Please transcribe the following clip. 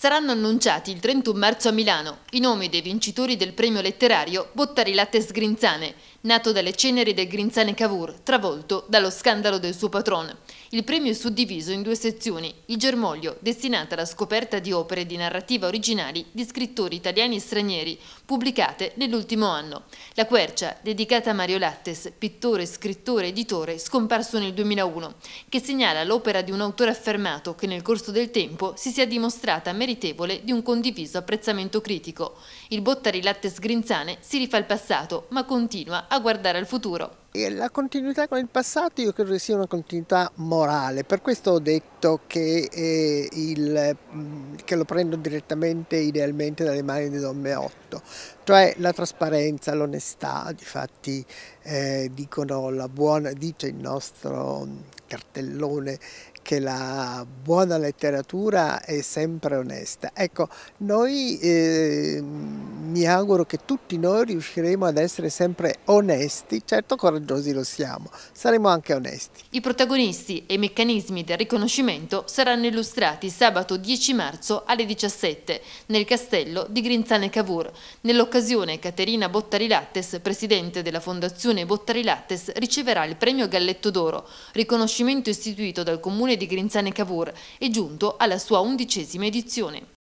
Saranno annunciati il 31 marzo a Milano i nomi dei vincitori del premio letterario Bottari Lattes Grinzane, nato dalle ceneri del Grinzane Cavour, travolto dallo scandalo del suo patrono. Il premio è suddiviso in due sezioni, il germoglio, destinato alla scoperta di opere di narrativa originali di scrittori italiani e stranieri, pubblicate nell'ultimo anno. La quercia, dedicata a Mario Lattes, pittore, scrittore, editore, scomparso nel 2001, che segnala l'opera di un autore affermato che nel corso del tempo si sia dimostrata meritata meritevole di un condiviso apprezzamento critico. Il Bottari Latte Sgrinzane si rifà il passato, ma continua a guardare al futuro la continuità con il passato io credo che sia una continuità morale, per questo ho detto che, eh, il, mm, che lo prendo direttamente, idealmente dalle mani di Don Meotto, cioè la trasparenza, l'onestà, difatti eh, dicono la buona, dice il nostro mm, cartellone che la buona letteratura è sempre onesta. Ecco, noi... Eh, mi auguro che tutti noi riusciremo ad essere sempre onesti, certo coraggiosi lo siamo, saremo anche onesti. I protagonisti e i meccanismi del riconoscimento saranno illustrati sabato 10 marzo alle 17 nel castello di Grinzane Cavour. Nell'occasione Caterina Bottari Lattes, presidente della Fondazione Bottari Lattes, riceverà il premio Galletto d'Oro, riconoscimento istituito dal comune di Grinzane Cavour e giunto alla sua undicesima edizione.